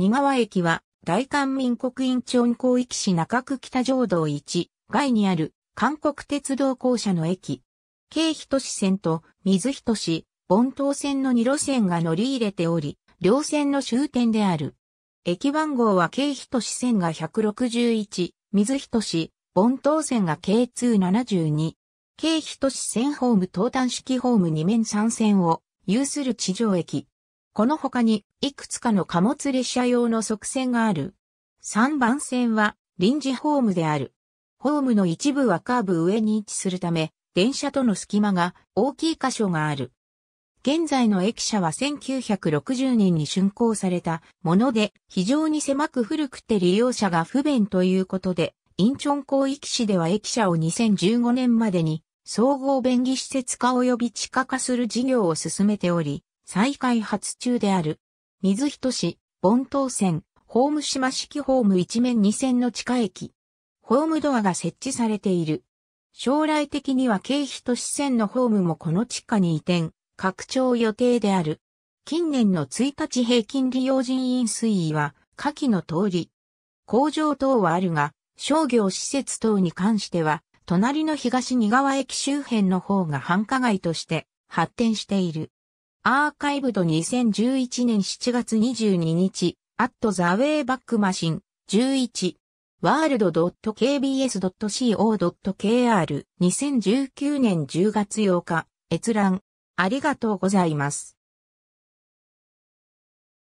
仁川駅は、大韓民国インチン広域市中区北浄道1、外にある、韓国鉄道公社の駅。京都市線と水人市、盆島線の2路線が乗り入れており、両線の終点である。駅番号は京都市線が161、水人市、盆島線が K272。京都市線ホーム東端式ホーム2面3線を有する地上駅。この他に、いくつかの貨物列車用の側線がある。3番線は、臨時ホームである。ホームの一部はカーブ上に位置するため、電車との隙間が大きい箇所がある。現在の駅舎は1960年に竣工されたもので、非常に狭く古くて利用者が不便ということで、インチョン広域市では駅舎を2015年までに総合便宜施設化及び地下化する事業を進めており、再開発中である。水人市、盆東線、ホーム島式ホーム一面二線の地下駅。ホームドアが設置されている。将来的には経費都市線のホームもこの地下に移転、拡張予定である。近年の1日平均利用人員推移は、下記の通り。工場等はあるが、商業施設等に関しては、隣の東二川駅周辺の方が繁華街として発展している。アーカイブド2011年7月22日、アットザウェイバックマシン11、ワールド .kbs.co.kr2019 年10月8日、閲覧、ありがとうございます。